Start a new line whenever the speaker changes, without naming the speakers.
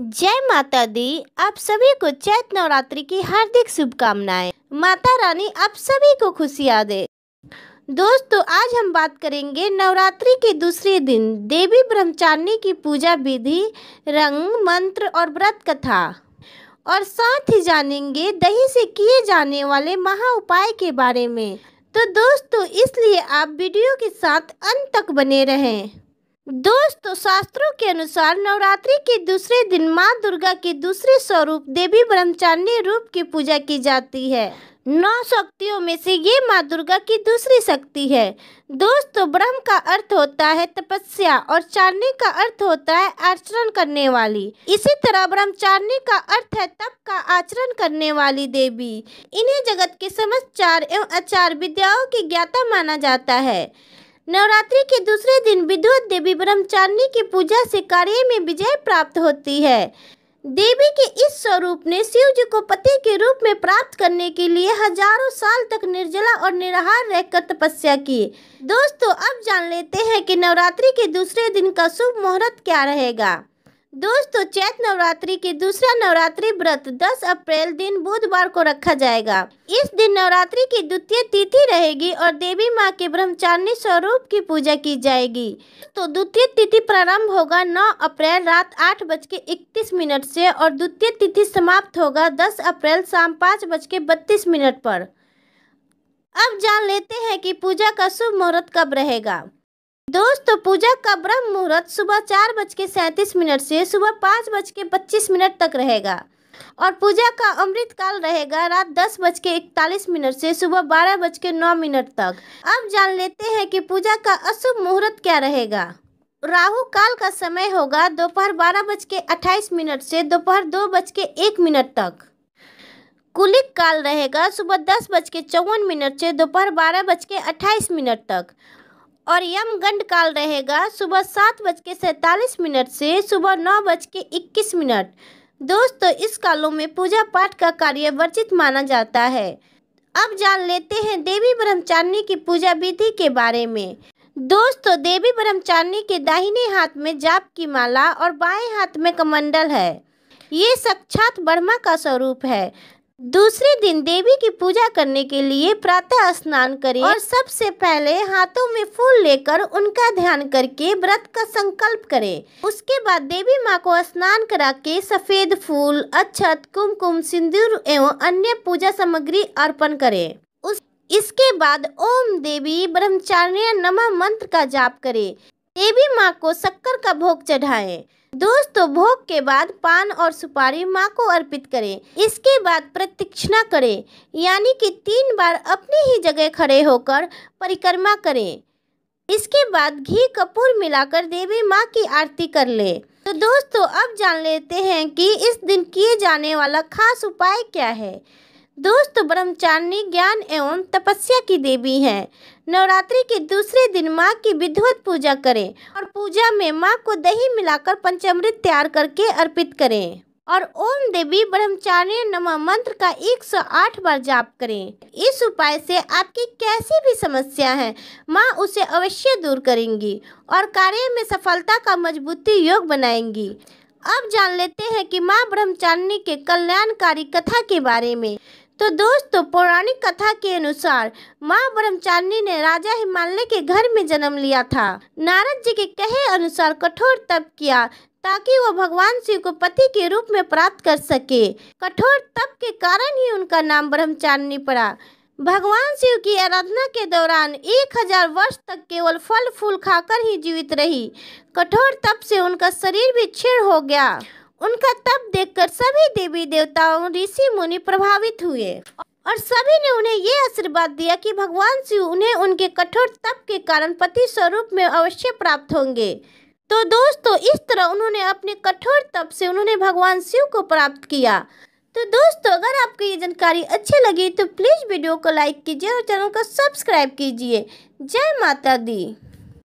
जय माता दी आप सभी को चैत नवरात्रि की हार्दिक शुभकामनाएं माता रानी आप सभी को खुशियाँ दे दोस्तों आज हम बात करेंगे नवरात्रि के दूसरे दिन देवी ब्रह्मचारिणी की पूजा विधि रंग मंत्र और व्रत कथा और साथ ही जानेंगे दही से किए जाने वाले महा उपाय के बारे में तो दोस्तों इसलिए आप वीडियो के साथ अंत तक बने रहें दोस्तों शास्त्रों के अनुसार नवरात्रि के दूसरे दिन माँ दुर्गा के दूसरे स्वरूप देवी ब्रह्मचारिणी रूप की पूजा की जाती है नौ शक्तियों में से ये माँ दुर्गा की दूसरी शक्ति है दोस्तों ब्रह्म का अर्थ होता है तपस्या और चारणी का अर्थ होता है आचरण करने वाली इसी तरह ब्रह्मचारिणी का अर्थ है तप का आचरण करने वाली देवी इन्हें जगत के समस्त चार एवं आचार विद्याओं की ज्ञाता माना जाता है नवरात्रि के दूसरे दिन विद्युत देवी ब्रह्मचारिणी की पूजा से कार्य में विजय प्राप्त होती है देवी के इस स्वरूप ने शिव जी को पति के रूप में प्राप्त करने के लिए हजारों साल तक निर्जला और निराहार रहकर तपस्या की दोस्तों अब जान लेते हैं कि नवरात्रि के दूसरे दिन का शुभ मुहूर्त क्या रहेगा दोस्तों चैत नवरात्रि के दूसरा नवरात्रि व्रत 10 अप्रैल दिन बुधवार को रखा जाएगा इस दिन नवरात्रि की द्वितीय तिथि रहेगी और देवी माँ के ब्रह्मचारिणी स्वरूप की पूजा की जाएगी तो द्वितीय तिथि प्रारंभ होगा 9 अप्रैल रात आठ बज के इकतीस मिनट से और द्वितीय तिथि समाप्त होगा 10 अप्रैल शाम पाँच बज के बत्तीस मिनट पर अब जान लेते हैं कि पूजा का शुभ मुहूर्त कब रहेगा दोस्तों पूजा का ब्रह्म मुहूर्त सुबह चार बज के सैंतीस मिनट से सुबह पाँच बज के पच्चीस मिनट तक रहेगा और पूजा का अमृत काल रहेगा रात दस बज के इकतालीस मिनट से सुबह बारह बज के नौ मिनट तक अब जान लेते हैं कि पूजा का अशुभ मुहूर्त क्या रहेगा राहु काल का समय होगा दोपहर बारह बज के अट्ठाईस मिनट से दोपहर दो बज के एक मिनट तक कुलिक काल रहेगा सुबह दस बज के चौवन मिनट से दोपहर बारह बज के अट्ठाईस मिनट तक और यम गंड काल रहेगा सुबह सात बज के सैतालीस मिनट से सुबह नौ बज के इक्कीस मिनट दोस्तों इस कालों में पूजा पाठ का कार्य वर्जित माना जाता है अब जान लेते हैं देवी ब्रह्मचारिणी की पूजा विधि के बारे में दोस्तों देवी ब्रह्मचारिणी के दाहिने हाथ में जाप की माला और बाएं हाथ में कमंडल है ये साक्षात ब्रह्मा का स्वरूप है दूसरे दिन देवी की पूजा करने के लिए प्रातः स्नान करें और सबसे पहले हाथों में फूल लेकर उनका ध्यान करके व्रत का संकल्प करें उसके बाद देवी माँ को स्नान करा के सफेद फूल अक्षत कुमकुम सिंदूर एवं अन्य पूजा सामग्री अर्पण करें उस इसके बाद ओम देवी ब्रह्मचार्य नमः मंत्र का जाप करें देवी माँ को शक्कर का भोग चढ़ाएं दोस्तों तो भोग के बाद पान और सुपारी माँ को अर्पित करें इसके बाद प्रतीक्षणा करें यानी कि तीन बार अपनी ही जगह खड़े होकर परिक्रमा करें इसके बाद घी कपूर मिलाकर देवी माँ की आरती कर ले तो दोस्तों अब जान लेते हैं कि इस दिन किए जाने वाला खास उपाय क्या है दोस्त ब्रह्मचारिणी ज्ञान एवं तपस्या की देवी है नवरात्रि के दूसरे दिन माँ की विधिवत पूजा करें और पूजा में माँ को दही मिलाकर पंचामृत तैयार करके अर्पित करें और ओम देवी ब्रह्मचार्य नमः मंत्र का 108 बार जाप करें इस उपाय से आपकी कैसी भी समस्या है माँ उसे अवश्य दूर करेंगी और कार्य में सफलता का मजबूती योग बनाएंगी अब जान लेते हैं कि माँ ब्रह्मचारिणी के कल्याणकारी कथा के बारे में तो दोस्तों पौराणिक कथा के अनुसार माँ ब्रह्मचारिणी ने राजा हिमालय के घर में जन्म लिया था नारद जी के कहे अनुसार कठोर तप किया ताकि वह भगवान शिव को पति के रूप में प्राप्त कर सके कठोर तप के कारण ही उनका नाम ब्रह्मचारिणी पड़ा भगवान शिव की आराधना के दौरान एक हजार वर्ष तक केवल फल फूल खाकर ही जीवित रही कठोर तप से उनका शरीर भी छिड़ हो गया उनका तप देखकर सभी देवी देवताओं ऋषि मुनि प्रभावित हुए और सभी ने उन्हें ये आशीर्वाद दिया कि भगवान शिव उन्हें उनके कठोर तप के कारण पति स्वरूप में अवश्य प्राप्त होंगे तो दोस्तों इस तरह उन्होंने अपने कठोर तप से उन्होंने भगवान शिव को प्राप्त किया तो दोस्तों अगर आपको ये जानकारी अच्छी लगी तो प्लीज़ वीडियो को लाइक कीजिए और चैनल को सब्सक्राइब कीजिए जय माता दी